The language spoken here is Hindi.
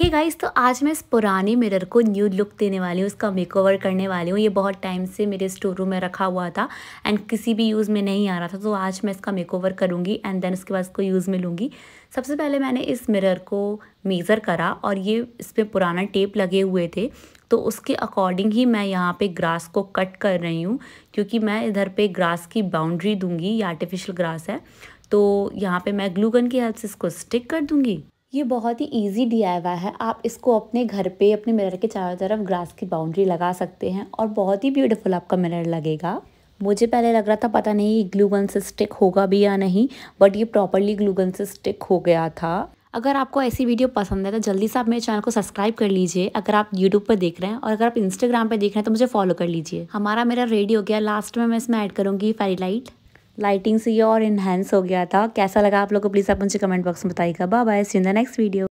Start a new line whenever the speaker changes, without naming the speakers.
हे hey गाइस तो आज मैं इस पुराने मिरर को न्यू लुक देने वाली हूँ उसका मेकओवर करने वाली हूँ ये बहुत टाइम से मेरे स्टोर रूम में रखा हुआ था एंड किसी भी यूज़ में नहीं आ रहा था तो आज मैं इसका मेकओवर करूँगी एंड देन उसके बाद इसको यूज़ में लूँगी सबसे पहले मैंने इस मिरर को मेज़र करा और ये इस पर पुराना टेप लगे हुए थे तो उसके अकॉर्डिंग ही मैं यहाँ पर ग्रास को कट कर रही हूँ क्योंकि मैं इधर पर ग्रास की बाउंड्री दूँगी ये आर्टिफिशल ग्रास है तो यहाँ पर मैं ग्लूगन की हेल्प से इसको स्टिक कर दूँगी ये बहुत ही इजी डी है आप इसको अपने घर पे अपने मिरर के चारों तरफ ग्रास की बाउंड्री लगा सकते हैं और बहुत ही ब्यूटीफुल आपका मिरर लगेगा मुझे पहले लग रहा था पता नहीं ये ग्लू गन से स्टिक होगा भी या नहीं बट ये प्रॉपरली ग्लू गन से स्टिक हो गया था अगर आपको ऐसी वीडियो पसंद है तो जल्दी से आप मेरे चैनल को सब्सक्राइब कर लीजिए अगर आप यूट्यूब पर देख रहे हैं और अगर आप इंस्टाग्राम पर देख रहे हैं तो मुझे फॉलो कर लीजिए हमारा मेरा रेडी हो गया लास्ट में मैं इसमें ऐड करूँगी फेरी लाइट लाइटिंग से ये और इन्हेंस हो गया था कैसा लगा आप लोग को प्लीज़ आप मुझे कमेंट बॉक्स में बताइएगा bye bye see in the next video